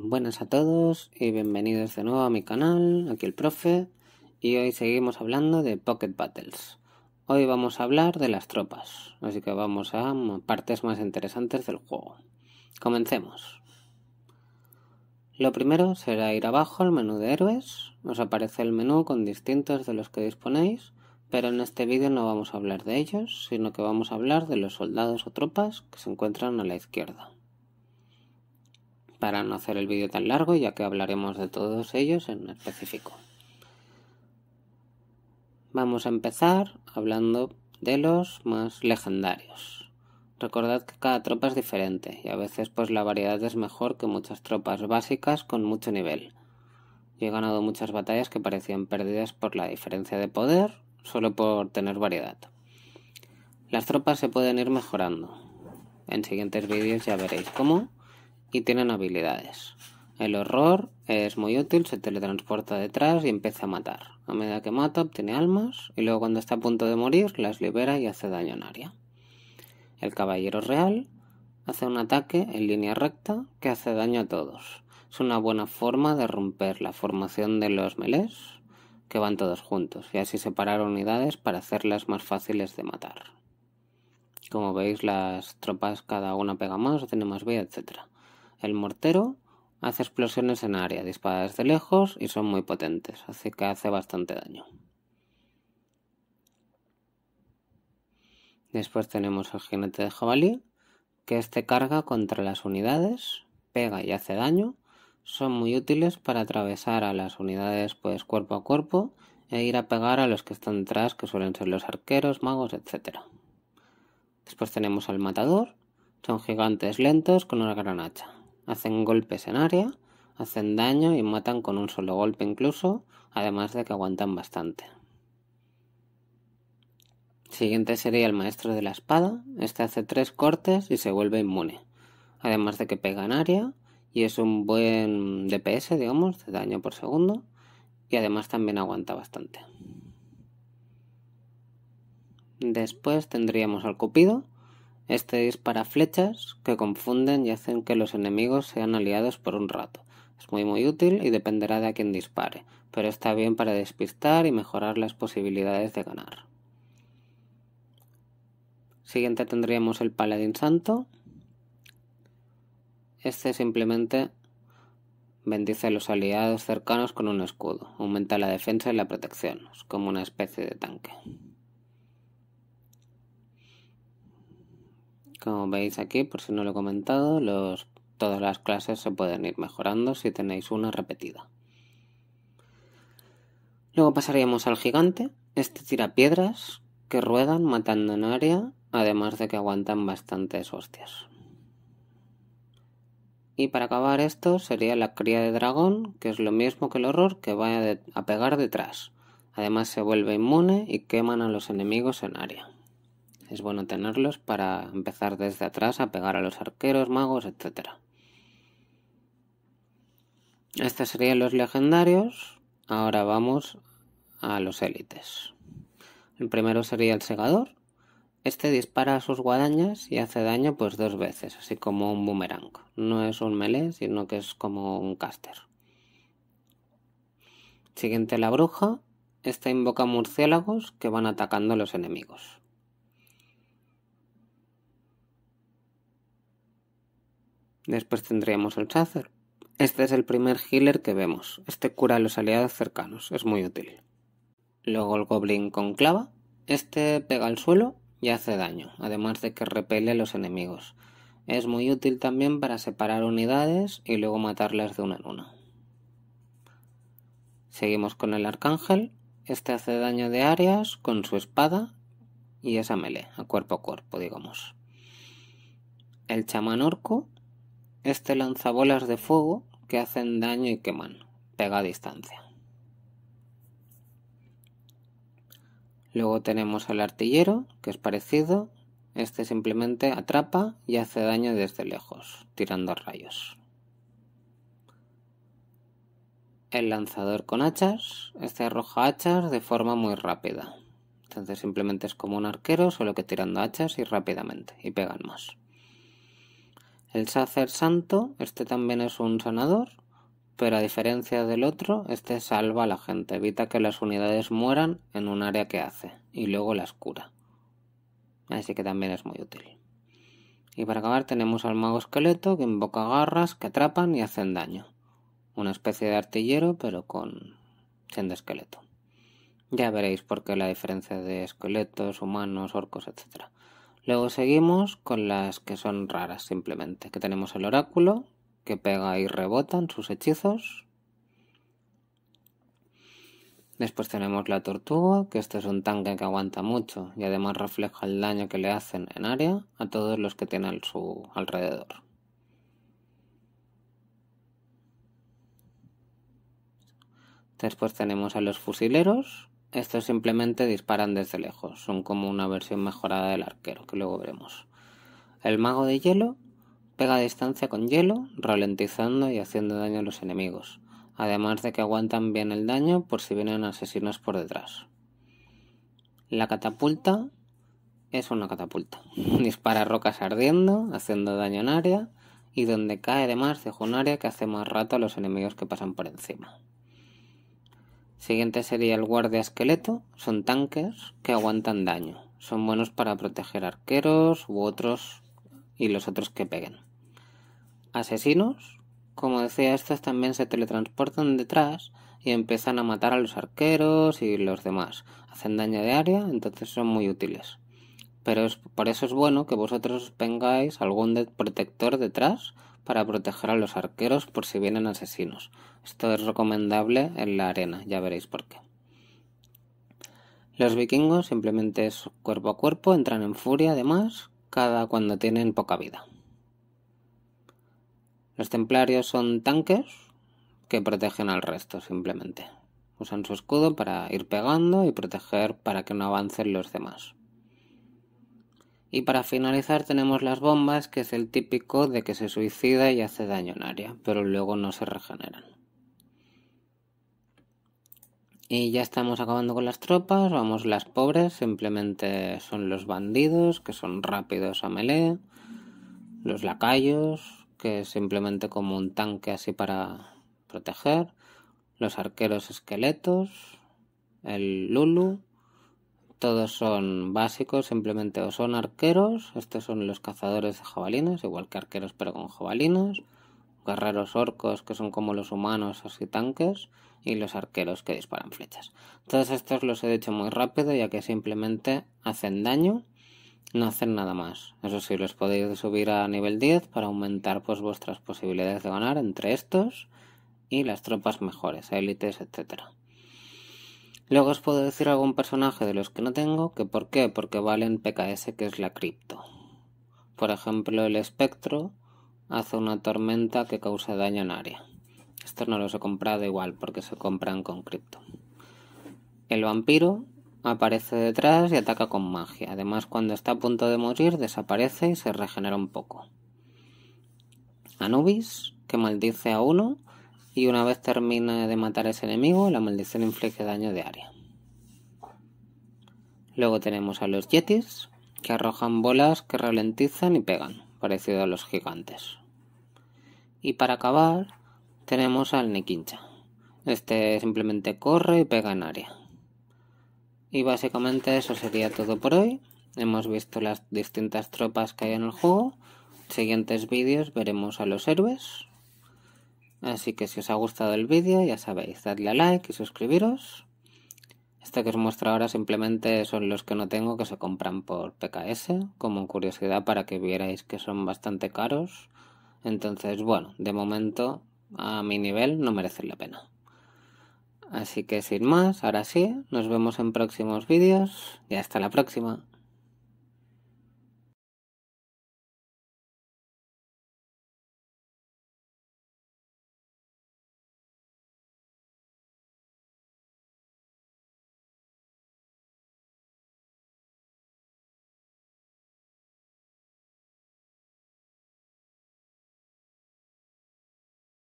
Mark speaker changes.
Speaker 1: Buenas a todos y bienvenidos de nuevo a mi canal, aquí el profe, y hoy seguimos hablando de Pocket Battles. Hoy vamos a hablar de las tropas, así que vamos a partes más interesantes del juego. Comencemos. Lo primero será ir abajo al menú de héroes, nos aparece el menú con distintos de los que disponéis, pero en este vídeo no vamos a hablar de ellos, sino que vamos a hablar de los soldados o tropas que se encuentran a la izquierda para no hacer el vídeo tan largo ya que hablaremos de todos ellos en específico. Vamos a empezar hablando de los más legendarios. Recordad que cada tropa es diferente y a veces pues la variedad es mejor que muchas tropas básicas con mucho nivel. Yo he ganado muchas batallas que parecían perdidas por la diferencia de poder, solo por tener variedad. Las tropas se pueden ir mejorando. En siguientes vídeos ya veréis cómo, y tienen habilidades. El horror es muy útil, se teletransporta detrás y empieza a matar. A medida que mata obtiene almas y luego cuando está a punto de morir las libera y hace daño en área. El caballero real hace un ataque en línea recta que hace daño a todos. Es una buena forma de romper la formación de los melés que van todos juntos y así separar unidades para hacerlas más fáciles de matar. Como veis las tropas cada una pega más, tiene más vida, etcétera. El mortero hace explosiones en área, dispara desde lejos y son muy potentes, así que hace bastante daño. Después tenemos el jinete de jabalí, que este carga contra las unidades, pega y hace daño. Son muy útiles para atravesar a las unidades pues cuerpo a cuerpo e ir a pegar a los que están detrás, que suelen ser los arqueros, magos, etc. Después tenemos al matador. Son gigantes lentos con una gran hacha hacen golpes en área, hacen daño y matan con un solo golpe incluso, además de que aguantan bastante. Siguiente sería el maestro de la espada, este hace tres cortes y se vuelve inmune, además de que pega en área y es un buen DPS, digamos, de daño por segundo, y además también aguanta bastante. Después tendríamos al Cupido, este dispara flechas que confunden y hacen que los enemigos sean aliados por un rato. Es muy muy útil y dependerá de a quien dispare, pero está bien para despistar y mejorar las posibilidades de ganar. Siguiente tendríamos el Paladín Santo. Este simplemente bendice a los aliados cercanos con un escudo, aumenta la defensa y la protección, es como una especie de tanque. Como veis aquí, por si no lo he comentado, todas las clases se pueden ir mejorando si tenéis una repetida. Luego pasaríamos al gigante. Este tira piedras que ruedan matando en área, además de que aguantan bastantes hostias. Y para acabar esto sería la cría de dragón, que es lo mismo que el horror, que va a pegar detrás. Además se vuelve inmune y queman a los enemigos en área. Es bueno tenerlos para empezar desde atrás a pegar a los arqueros, magos, etc. Estos serían los legendarios. Ahora vamos a los élites. El primero sería el segador. Este dispara sus guadañas y hace daño pues dos veces, así como un boomerang. No es un melee, sino que es como un caster. Siguiente la bruja. Esta invoca murciélagos que van atacando a los enemigos. Después tendríamos el Chazer. Este es el primer healer que vemos. Este cura a los aliados cercanos, es muy útil. Luego el Goblin con clava. Este pega al suelo y hace daño, además de que repele a los enemigos. Es muy útil también para separar unidades y luego matarlas de una en una. Seguimos con el Arcángel. Este hace daño de áreas con su espada y esa melee, a cuerpo a cuerpo, digamos. El chamán orco este lanza bolas de fuego que hacen daño y queman, pega a distancia. Luego tenemos al artillero, que es parecido, este simplemente atrapa y hace daño desde lejos, tirando rayos. El lanzador con hachas, este arroja hachas de forma muy rápida. Entonces simplemente es como un arquero, solo que tirando hachas y rápidamente, y pegan más. El sacer santo, este también es un sanador, pero a diferencia del otro, este salva a la gente, evita que las unidades mueran en un área que hace y luego las cura. Así que también es muy útil. Y para acabar tenemos al mago esqueleto que invoca garras que atrapan y hacen daño. Una especie de artillero pero con siendo esqueleto. Ya veréis por qué la diferencia de esqueletos, humanos, orcos, etc. Luego seguimos con las que son raras simplemente, que tenemos el oráculo, que pega y rebota en sus hechizos. Después tenemos la tortuga, que este es un tanque que aguanta mucho y además refleja el daño que le hacen en área a todos los que tienen al su alrededor. Después tenemos a los fusileros, estos simplemente disparan desde lejos, son como una versión mejorada del arquero, que luego veremos. El mago de hielo pega a distancia con hielo, ralentizando y haciendo daño a los enemigos, además de que aguantan bien el daño por si vienen asesinos por detrás. La catapulta es una catapulta. Dispara rocas ardiendo, haciendo daño en área, y donde cae además deja un área que hace más rato a los enemigos que pasan por encima. Siguiente sería el guardia esqueleto. Son tanques que aguantan daño. Son buenos para proteger arqueros u otros y los otros que peguen. Asesinos. Como decía, estos también se teletransportan detrás y empiezan a matar a los arqueros y los demás. Hacen daño de área, entonces son muy útiles. Pero por eso es bueno que vosotros tengáis algún protector detrás para proteger a los arqueros por si vienen asesinos. Esto es recomendable en la arena, ya veréis por qué. Los vikingos simplemente es cuerpo a cuerpo, entran en furia además, cada cuando tienen poca vida. Los templarios son tanques que protegen al resto simplemente. Usan su escudo para ir pegando y proteger para que no avancen los demás. Y para finalizar tenemos las bombas, que es el típico de que se suicida y hace daño en área, pero luego no se regeneran. Y ya estamos acabando con las tropas, vamos las pobres, simplemente son los bandidos, que son rápidos a melee, los lacayos, que simplemente como un tanque así para proteger, los arqueros esqueletos, el Lulu, todos son básicos, simplemente o son arqueros, estos son los cazadores de jabalinas, igual que arqueros pero con jabalinas, guerreros orcos que son como los humanos, así tanques, y los arqueros que disparan flechas. Todos estos los he dicho muy rápido ya que simplemente hacen daño, no hacen nada más. Eso sí, los podéis subir a nivel 10 para aumentar pues vuestras posibilidades de ganar entre estos y las tropas mejores, élites, etcétera. Luego os puedo decir algún personaje de los que no tengo, que por qué, porque valen PKS, que es la cripto. Por ejemplo, el espectro hace una tormenta que causa daño en área. Esto no los he comprado igual, porque se compran con cripto. El vampiro aparece detrás y ataca con magia. Además, cuando está a punto de morir, desaparece y se regenera un poco. Anubis, que maldice a uno y una vez termina de matar a ese enemigo, la maldición inflige daño de área. Luego tenemos a los yetis, que arrojan bolas que ralentizan y pegan, parecido a los gigantes. Y para acabar, tenemos al Nekincha. Este simplemente corre y pega en área. Y básicamente eso sería todo por hoy. Hemos visto las distintas tropas que hay en el juego. Siguientes vídeos veremos a los héroes Así que si os ha gustado el vídeo, ya sabéis, dadle a like y suscribiros. Este que os muestro ahora simplemente son los que no tengo que se compran por PKS, como curiosidad para que vierais que son bastante caros. Entonces, bueno, de momento a mi nivel no merecen la pena. Así que sin más, ahora sí, nos vemos en próximos vídeos y hasta la próxima.